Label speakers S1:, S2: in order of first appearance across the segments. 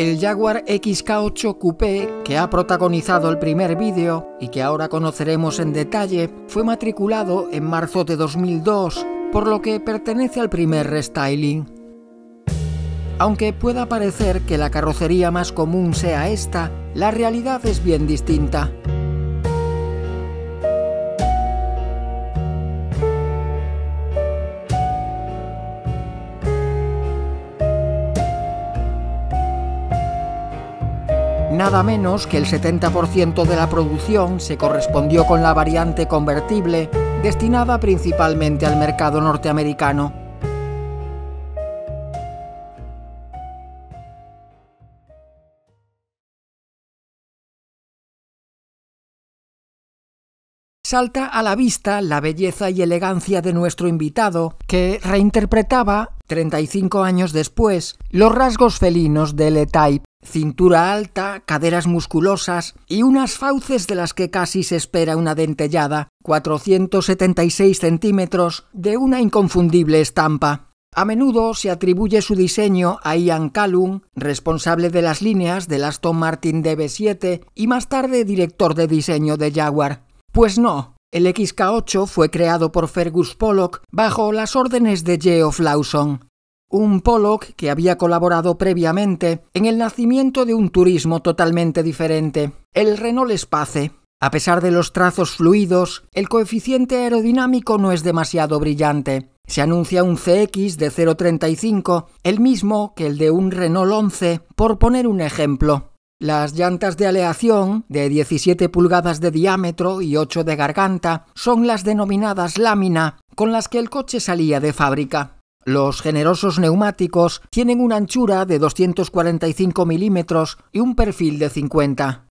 S1: El Jaguar XK8 Coupé, que ha protagonizado el primer vídeo y que ahora conoceremos en detalle, fue matriculado en marzo de 2002, por lo que pertenece al primer restyling. Aunque pueda parecer que la carrocería más común sea esta, la realidad es bien distinta. nada menos que el 70% de la producción se correspondió con la variante convertible destinada principalmente al mercado norteamericano. Salta a la vista la belleza y elegancia de nuestro invitado, que reinterpretaba, 35 años después, los rasgos felinos de Le type cintura alta, caderas musculosas y unas fauces de las que casi se espera una dentellada, 476 centímetros, de una inconfundible estampa. A menudo se atribuye su diseño a Ian Callum, responsable de las líneas del Aston Martin DB7 y más tarde director de diseño de Jaguar. Pues no, el XK8 fue creado por Fergus Pollock bajo las órdenes de Geoff Lawson, un Pollock que había colaborado previamente en el nacimiento de un turismo totalmente diferente, el Renault Espace. A pesar de los trazos fluidos, el coeficiente aerodinámico no es demasiado brillante. Se anuncia un CX de 0,35, el mismo que el de un Renault 11, por poner un ejemplo. Las llantas de aleación, de 17 pulgadas de diámetro y 8 de garganta, son las denominadas lámina, con las que el coche salía de fábrica. Los generosos neumáticos tienen una anchura de 245 milímetros y un perfil de 50.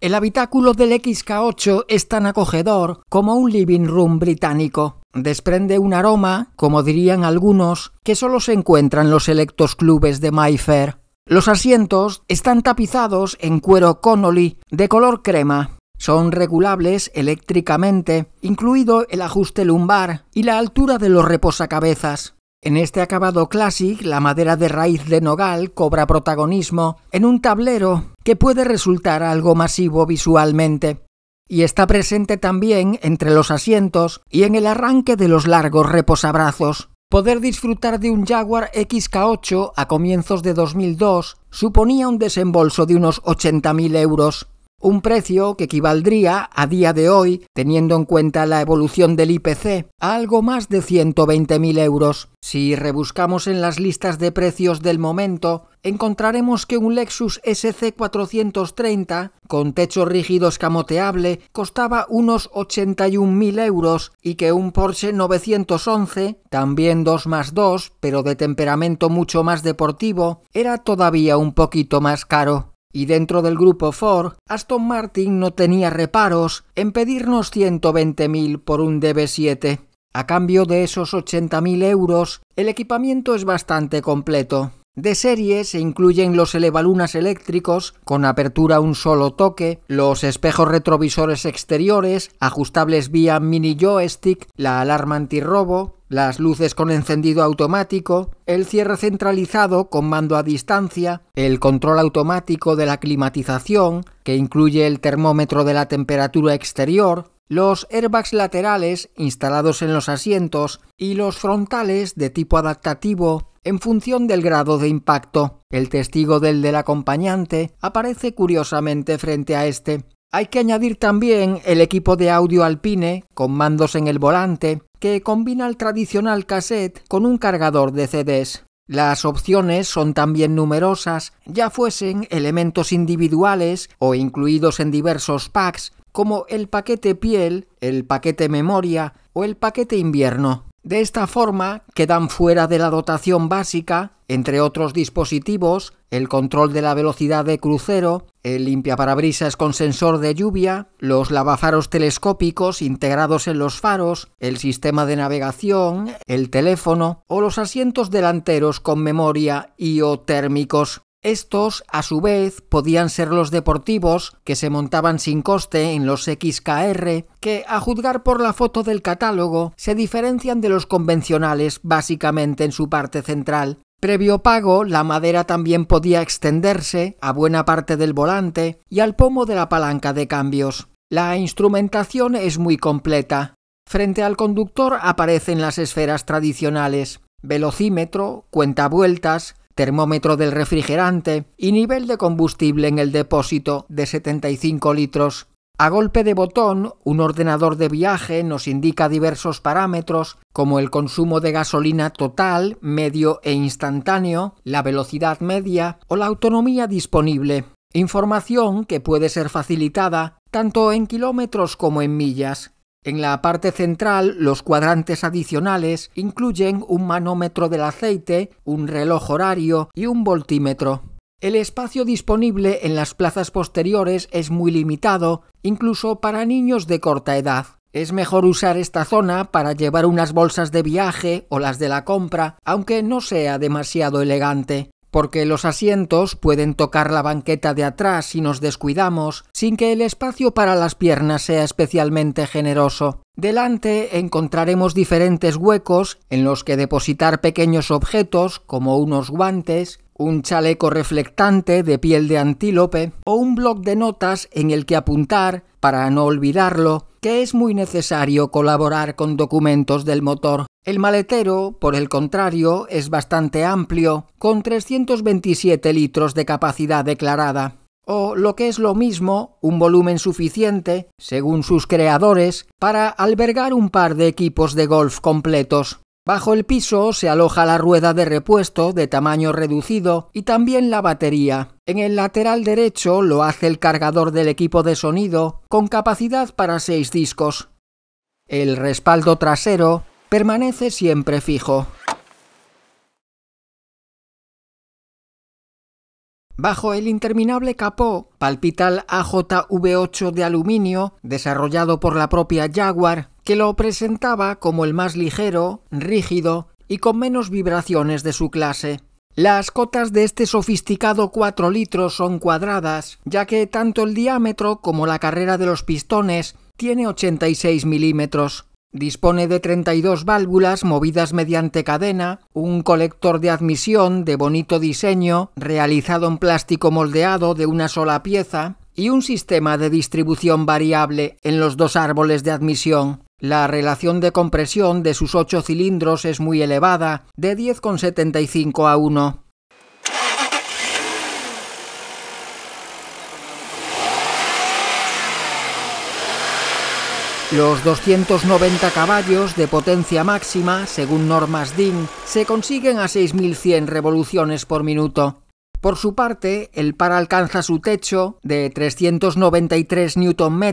S1: El habitáculo del XK8 es tan acogedor como un living room británico. Desprende un aroma, como dirían algunos, que solo se encuentra en los selectos clubes de Mayfair. Los asientos están tapizados en cuero Connolly de color crema, son regulables eléctricamente, incluido el ajuste lumbar y la altura de los reposacabezas. En este acabado Classic, la madera de raíz de nogal cobra protagonismo en un tablero que puede resultar algo masivo visualmente. Y está presente también entre los asientos y en el arranque de los largos reposabrazos. Poder disfrutar de un Jaguar XK8 a comienzos de 2002 suponía un desembolso de unos 80.000 euros un precio que equivaldría a día de hoy, teniendo en cuenta la evolución del IPC, a algo más de 120.000 euros. Si rebuscamos en las listas de precios del momento, encontraremos que un Lexus SC430 con techo rígido escamoteable costaba unos 81.000 euros y que un Porsche 911, también 2 más 2, pero de temperamento mucho más deportivo, era todavía un poquito más caro. Y dentro del grupo Ford, Aston Martin no tenía reparos en pedirnos 120.000 por un DB7. A cambio de esos 80.000 euros, el equipamiento es bastante completo. De serie se incluyen los elevalunas eléctricos con apertura a un solo toque, los espejos retrovisores exteriores, ajustables vía mini joystick, la alarma antirrobo, las luces con encendido automático, el cierre centralizado con mando a distancia, el control automático de la climatización, que incluye el termómetro de la temperatura exterior, los airbags laterales instalados en los asientos y los frontales de tipo adaptativo en función del grado de impacto. El testigo del del acompañante aparece curiosamente frente a este. Hay que añadir también el equipo de audio alpine, con mandos en el volante, que combina el tradicional cassette con un cargador de CDs. Las opciones son también numerosas, ya fuesen elementos individuales o incluidos en diversos packs, como el paquete piel, el paquete memoria o el paquete invierno. De esta forma quedan fuera de la dotación básica, entre otros dispositivos, el control de la velocidad de crucero, el limpiaparabrisas con sensor de lluvia, los lavafaros telescópicos integrados en los faros, el sistema de navegación, el teléfono o los asientos delanteros con memoria y o térmicos. Estos, a su vez, podían ser los deportivos que se montaban sin coste en los XKR, que, a juzgar por la foto del catálogo, se diferencian de los convencionales básicamente en su parte central. Previo pago, la madera también podía extenderse a buena parte del volante y al pomo de la palanca de cambios. La instrumentación es muy completa. Frente al conductor aparecen las esferas tradicionales, velocímetro, vueltas, termómetro del refrigerante y nivel de combustible en el depósito de 75 litros. A golpe de botón, un ordenador de viaje nos indica diversos parámetros como el consumo de gasolina total, medio e instantáneo, la velocidad media o la autonomía disponible. Información que puede ser facilitada tanto en kilómetros como en millas. En la parte central, los cuadrantes adicionales incluyen un manómetro del aceite, un reloj horario y un voltímetro. El espacio disponible en las plazas posteriores es muy limitado, incluso para niños de corta edad. Es mejor usar esta zona para llevar unas bolsas de viaje o las de la compra, aunque no sea demasiado elegante porque los asientos pueden tocar la banqueta de atrás si nos descuidamos, sin que el espacio para las piernas sea especialmente generoso. Delante encontraremos diferentes huecos en los que depositar pequeños objetos como unos guantes, un chaleco reflectante de piel de antílope o un bloc de notas en el que apuntar, para no olvidarlo, que es muy necesario colaborar con documentos del motor. El maletero, por el contrario, es bastante amplio, con 327 litros de capacidad declarada o lo que es lo mismo, un volumen suficiente, según sus creadores, para albergar un par de equipos de golf completos. Bajo el piso se aloja la rueda de repuesto de tamaño reducido y también la batería. En el lateral derecho lo hace el cargador del equipo de sonido con capacidad para seis discos. El respaldo trasero permanece siempre fijo. Bajo el interminable capó palpital AJV8 de aluminio desarrollado por la propia Jaguar que lo presentaba como el más ligero, rígido y con menos vibraciones de su clase. Las cotas de este sofisticado 4 litros son cuadradas, ya que tanto el diámetro como la carrera de los pistones tiene 86 milímetros. Dispone de 32 válvulas movidas mediante cadena, un colector de admisión de bonito diseño, realizado en plástico moldeado de una sola pieza, y un sistema de distribución variable en los dos árboles de admisión. La relación de compresión de sus 8 cilindros es muy elevada, de 10,75 a 1. Los 290 caballos de potencia máxima, según normas DIN, se consiguen a 6.100 revoluciones por minuto. Por su parte, el par alcanza su techo de 393 Nm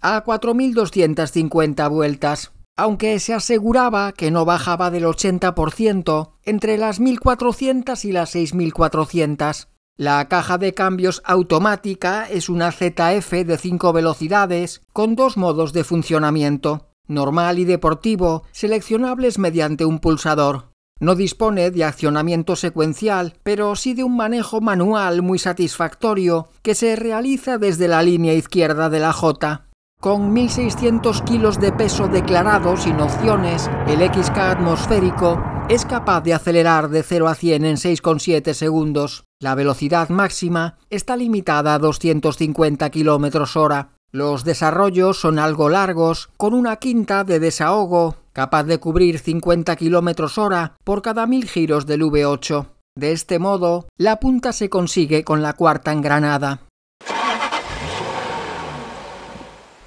S1: a 4.250 vueltas, aunque se aseguraba que no bajaba del 80% entre las 1.400 y las 6.400. La caja de cambios automática es una ZF de 5 velocidades con dos modos de funcionamiento, normal y deportivo, seleccionables mediante un pulsador. No dispone de accionamiento secuencial, pero sí de un manejo manual muy satisfactorio que se realiza desde la línea izquierda de la J. Con 1.600 kilos de peso declarado sin opciones, el XK atmosférico es capaz de acelerar de 0 a 100 en 6,7 segundos. La velocidad máxima está limitada a 250 km hora. Los desarrollos son algo largos, con una quinta de desahogo capaz de cubrir 50 km hora por cada mil giros del V8. De este modo, la punta se consigue con la cuarta engranada.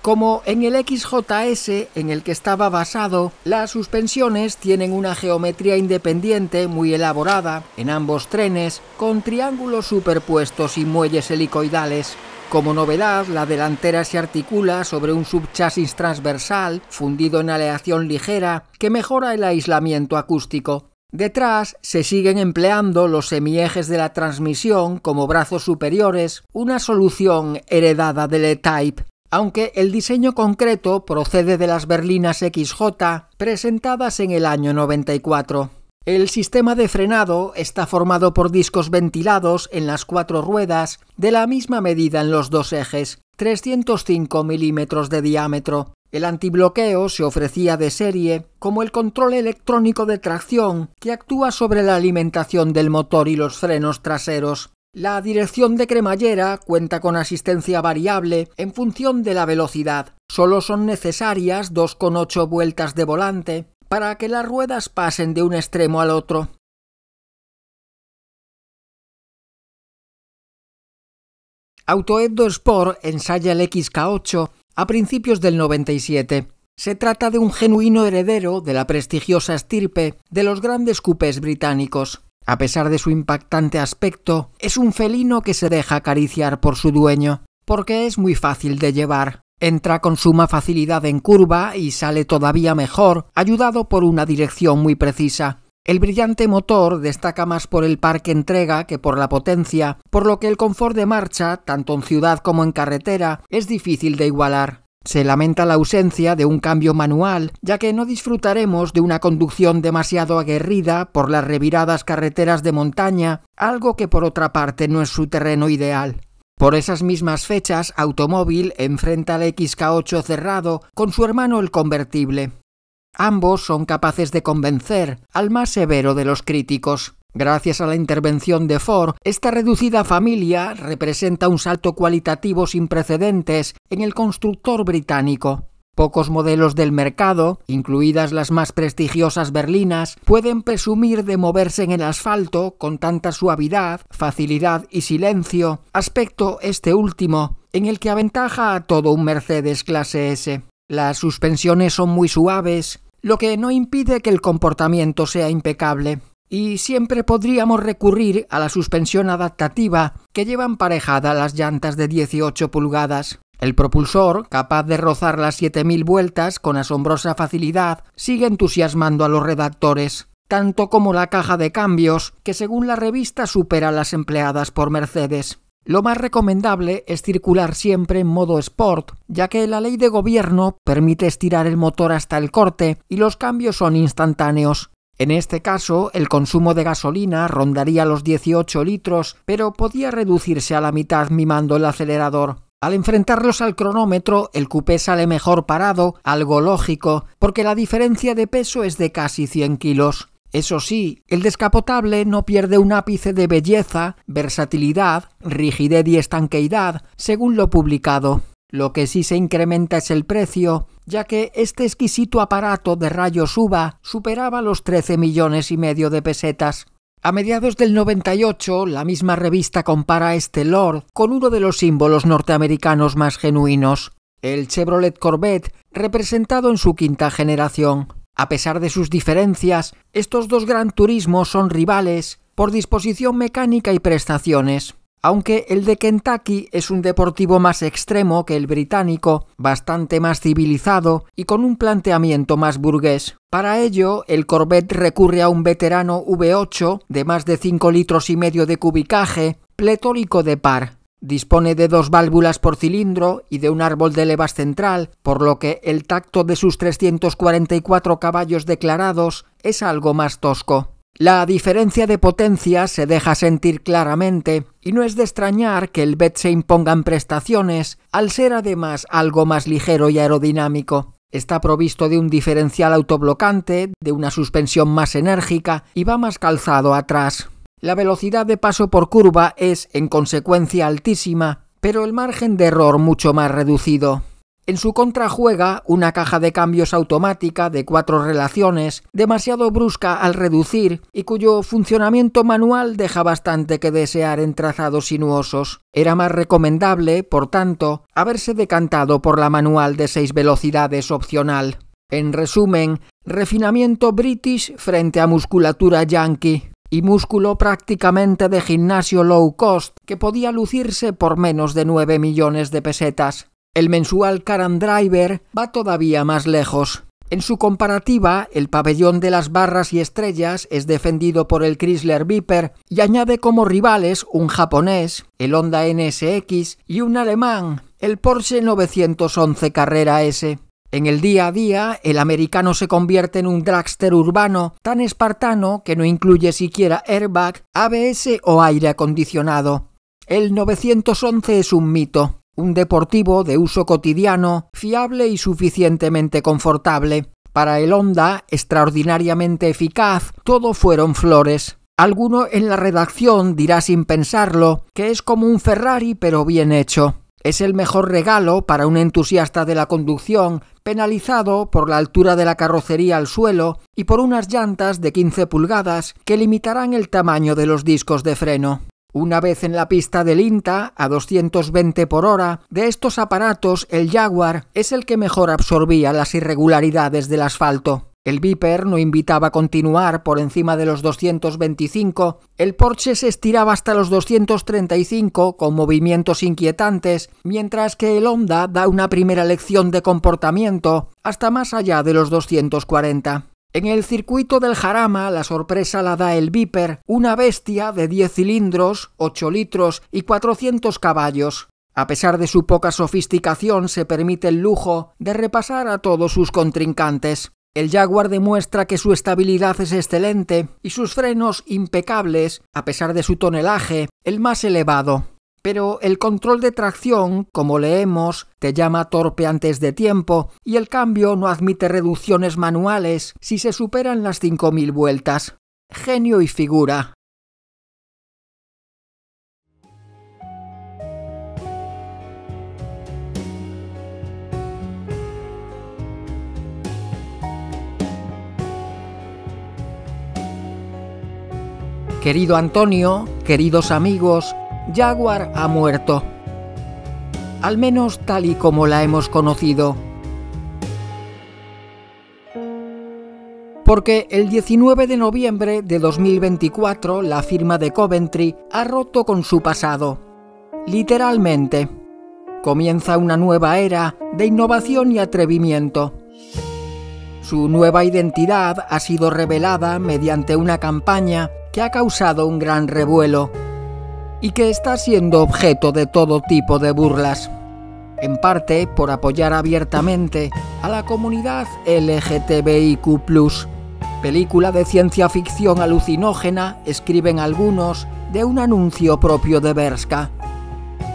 S1: Como en el XJS en el que estaba basado, las suspensiones tienen una geometría independiente muy elaborada en ambos trenes, con triángulos superpuestos y muelles helicoidales. Como novedad, la delantera se articula sobre un subchasis transversal fundido en aleación ligera que mejora el aislamiento acústico. Detrás se siguen empleando los semiejes de la transmisión como brazos superiores, una solución heredada del E-Type, aunque el diseño concreto procede de las berlinas XJ presentadas en el año 94. El sistema de frenado está formado por discos ventilados en las cuatro ruedas, de la misma medida en los dos ejes, 305 milímetros de diámetro. El antibloqueo se ofrecía de serie, como el control electrónico de tracción, que actúa sobre la alimentación del motor y los frenos traseros. La dirección de cremallera cuenta con asistencia variable en función de la velocidad. Solo son necesarias 2,8 vueltas de volante para que las ruedas pasen de un extremo al otro. Autoedo Sport ensaya el XK8 a principios del 97. Se trata de un genuino heredero de la prestigiosa estirpe de los grandes coupés británicos. A pesar de su impactante aspecto, es un felino que se deja acariciar por su dueño, porque es muy fácil de llevar. Entra con suma facilidad en curva y sale todavía mejor, ayudado por una dirección muy precisa. El brillante motor destaca más por el par que entrega que por la potencia, por lo que el confort de marcha, tanto en ciudad como en carretera, es difícil de igualar. Se lamenta la ausencia de un cambio manual, ya que no disfrutaremos de una conducción demasiado aguerrida por las reviradas carreteras de montaña, algo que por otra parte no es su terreno ideal. Por esas mismas fechas, Automóvil enfrenta al XK8 cerrado con su hermano el convertible. Ambos son capaces de convencer al más severo de los críticos. Gracias a la intervención de Ford, esta reducida familia representa un salto cualitativo sin precedentes en el constructor británico pocos modelos del mercado, incluidas las más prestigiosas berlinas, pueden presumir de moverse en el asfalto con tanta suavidad, facilidad y silencio, aspecto este último, en el que aventaja a todo un Mercedes clase S. Las suspensiones son muy suaves, lo que no impide que el comportamiento sea impecable. Y siempre podríamos recurrir a la suspensión adaptativa que lleva emparejada las llantas de 18 pulgadas. El propulsor, capaz de rozar las 7.000 vueltas con asombrosa facilidad, sigue entusiasmando a los redactores, tanto como la caja de cambios, que según la revista supera las empleadas por Mercedes. Lo más recomendable es circular siempre en modo sport, ya que la ley de gobierno permite estirar el motor hasta el corte y los cambios son instantáneos. En este caso, el consumo de gasolina rondaría los 18 litros, pero podía reducirse a la mitad mimando el acelerador. Al enfrentarlos al cronómetro, el coupé sale mejor parado, algo lógico, porque la diferencia de peso es de casi 100 kilos. Eso sí, el descapotable no pierde un ápice de belleza, versatilidad, rigidez y estanqueidad, según lo publicado. Lo que sí se incrementa es el precio, ya que este exquisito aparato de rayos UVA superaba los 13 millones y medio de pesetas. A mediados del 98, la misma revista compara este Lord con uno de los símbolos norteamericanos más genuinos, el Chevrolet Corvette, representado en su quinta generación. A pesar de sus diferencias, estos dos gran turismos son rivales por disposición mecánica y prestaciones aunque el de Kentucky es un deportivo más extremo que el británico, bastante más civilizado y con un planteamiento más burgués. Para ello, el Corvette recurre a un veterano V8 de más de 5 litros y medio de cubicaje, pletórico de par. Dispone de dos válvulas por cilindro y de un árbol de levas central, por lo que el tacto de sus 344 caballos declarados es algo más tosco. La diferencia de potencia se deja sentir claramente y no es de extrañar que el BET se imponga en prestaciones al ser además algo más ligero y aerodinámico. Está provisto de un diferencial autoblocante, de una suspensión más enérgica y va más calzado atrás. La velocidad de paso por curva es, en consecuencia, altísima, pero el margen de error mucho más reducido. En su contrajuega, una caja de cambios automática de cuatro relaciones, demasiado brusca al reducir y cuyo funcionamiento manual deja bastante que desear en trazados sinuosos. Era más recomendable, por tanto, haberse decantado por la manual de seis velocidades opcional. En resumen, refinamiento british frente a musculatura yankee y músculo prácticamente de gimnasio low cost que podía lucirse por menos de 9 millones de pesetas. El mensual Karan Driver va todavía más lejos. En su comparativa, el pabellón de las barras y estrellas es defendido por el Chrysler Viper y añade como rivales un japonés, el Honda NSX, y un alemán, el Porsche 911 Carrera S. En el día a día, el americano se convierte en un dragster urbano tan espartano que no incluye siquiera airbag, ABS o aire acondicionado. El 911 es un mito un deportivo de uso cotidiano, fiable y suficientemente confortable. Para el Honda, extraordinariamente eficaz, todo fueron flores. Alguno en la redacción dirá sin pensarlo que es como un Ferrari pero bien hecho. Es el mejor regalo para un entusiasta de la conducción, penalizado por la altura de la carrocería al suelo y por unas llantas de 15 pulgadas que limitarán el tamaño de los discos de freno. Una vez en la pista del INTA, a 220 por hora, de estos aparatos el Jaguar es el que mejor absorbía las irregularidades del asfalto. El Viper no invitaba a continuar por encima de los 225, el Porsche se estiraba hasta los 235 con movimientos inquietantes, mientras que el Honda da una primera lección de comportamiento hasta más allá de los 240. En el circuito del Jarama la sorpresa la da el Viper, una bestia de 10 cilindros, 8 litros y 400 caballos. A pesar de su poca sofisticación se permite el lujo de repasar a todos sus contrincantes. El Jaguar demuestra que su estabilidad es excelente y sus frenos impecables, a pesar de su tonelaje, el más elevado. Pero el control de tracción, como leemos, te llama torpe antes de tiempo y el cambio no admite reducciones manuales si se superan las 5.000 vueltas. Genio y figura. Querido Antonio, queridos amigos, Jaguar ha muerto. Al menos tal y como la hemos conocido. Porque el 19 de noviembre de 2024 la firma de Coventry ha roto con su pasado. Literalmente. Comienza una nueva era de innovación y atrevimiento. Su nueva identidad ha sido revelada mediante una campaña que ha causado un gran revuelo y que está siendo objeto de todo tipo de burlas, en parte por apoyar abiertamente a la comunidad LGTBIQ ⁇ Película de ciencia ficción alucinógena, escriben algunos, de un anuncio propio de Berska.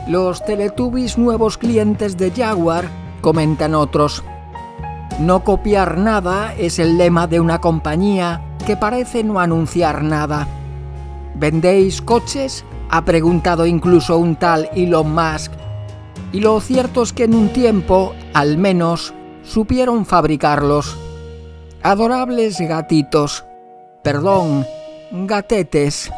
S1: Los Teletubbies nuevos clientes de Jaguar, comentan otros. No copiar nada es el lema de una compañía que parece no anunciar nada. ¿Vendéis coches? ha preguntado incluso un tal Elon Musk, y lo cierto es que en un tiempo, al menos, supieron fabricarlos. Adorables gatitos, perdón, gatetes.